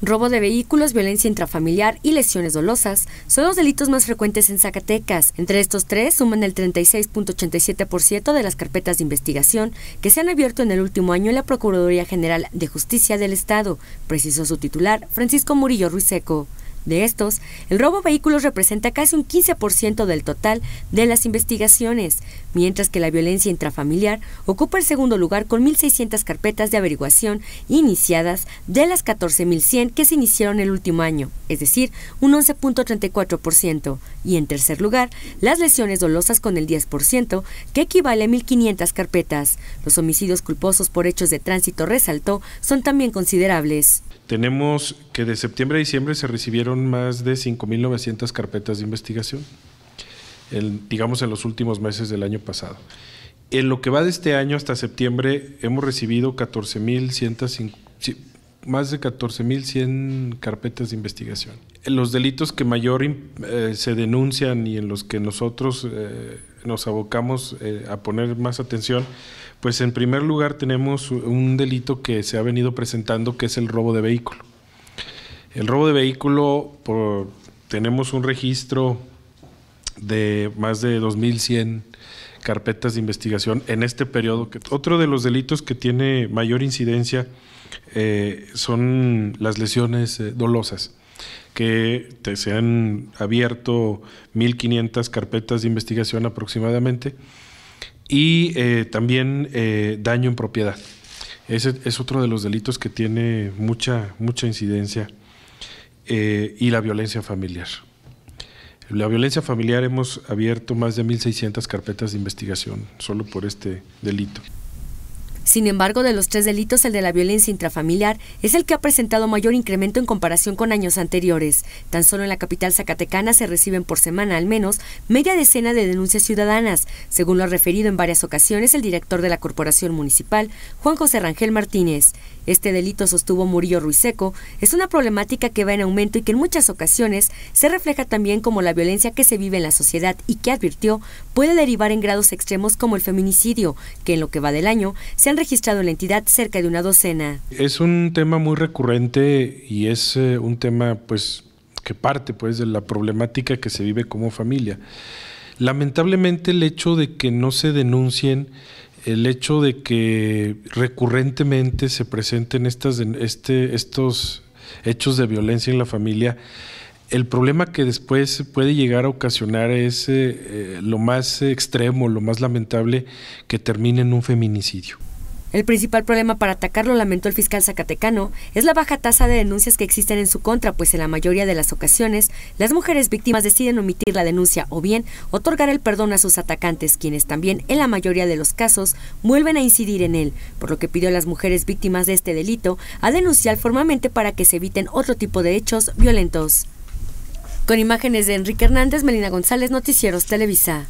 Robo de vehículos, violencia intrafamiliar y lesiones dolosas son los delitos más frecuentes en Zacatecas. Entre estos tres suman el 36.87% de las carpetas de investigación que se han abierto en el último año en la Procuraduría General de Justicia del Estado, precisó su titular Francisco Murillo Ruiseco. De estos, el robo vehículos representa casi un 15% del total de las investigaciones, mientras que la violencia intrafamiliar ocupa el segundo lugar con 1.600 carpetas de averiguación iniciadas de las 14.100 que se iniciaron el último año, es decir, un 11.34%, y en tercer lugar, las lesiones dolosas con el 10%, que equivale a 1.500 carpetas. Los homicidios culposos por hechos de tránsito, resaltó, son también considerables. Tenemos que de septiembre a diciembre se recibieron más de 5.900 carpetas de investigación, digamos en los últimos meses del año pasado. En lo que va de este año hasta septiembre hemos recibido 14.150 más de 14.100 carpetas de investigación. Los delitos que mayor eh, se denuncian y en los que nosotros eh, nos abocamos eh, a poner más atención, pues en primer lugar tenemos un delito que se ha venido presentando que es el robo de vehículo. El robo de vehículo, tenemos un registro de más de 2.100 carpetas de investigación en este periodo. Otro de los delitos que tiene mayor incidencia eh, son las lesiones eh, dolosas, que se han abierto 1.500 carpetas de investigación aproximadamente, y eh, también daño en propiedad. Ese es otro de los delitos que tiene mucha, mucha incidencia y la violencia familiar. La violencia familiar hemos abierto más de 1.600 carpetas de investigación solo por este delito. Sin embargo, de los tres delitos, el de la violencia intrafamiliar es el que ha presentado mayor incremento en comparación con años anteriores. Tan solo en la capital zacatecana se reciben por semana al menos media decena de denuncias ciudadanas, según lo ha referido en varias ocasiones el director de la Corporación Municipal, Juan José Rangel Martínez. Este delito, sostuvo Murillo Ruiseco, es una problemática que va en aumento y que en muchas ocasiones se refleja también como la violencia que se vive en la sociedad y que advirtió puede derivar en grados extremos como el feminicidio, que en lo que va del año se han registrado en la entidad cerca de una docena. Es un tema muy recurrente y es eh, un tema pues que parte pues de la problemática que se vive como familia. Lamentablemente el hecho de que no se denuncien el hecho de que recurrentemente se presenten estas, este, estos hechos de violencia en la familia, el problema que después puede llegar a ocasionar es eh, eh, lo más extremo, lo más lamentable, que termine en un feminicidio. El principal problema para atacarlo, lamentó el fiscal zacatecano, es la baja tasa de denuncias que existen en su contra, pues en la mayoría de las ocasiones las mujeres víctimas deciden omitir la denuncia o bien otorgar el perdón a sus atacantes, quienes también en la mayoría de los casos vuelven a incidir en él, por lo que pidió a las mujeres víctimas de este delito a denunciar formalmente para que se eviten otro tipo de hechos violentos. Con imágenes de Enrique Hernández, Melina González, Noticieros Televisa.